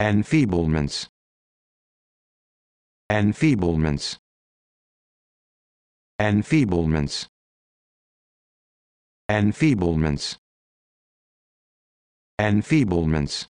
enfeeblements enfeeblements enfeeblements enfeeblements enfeeblements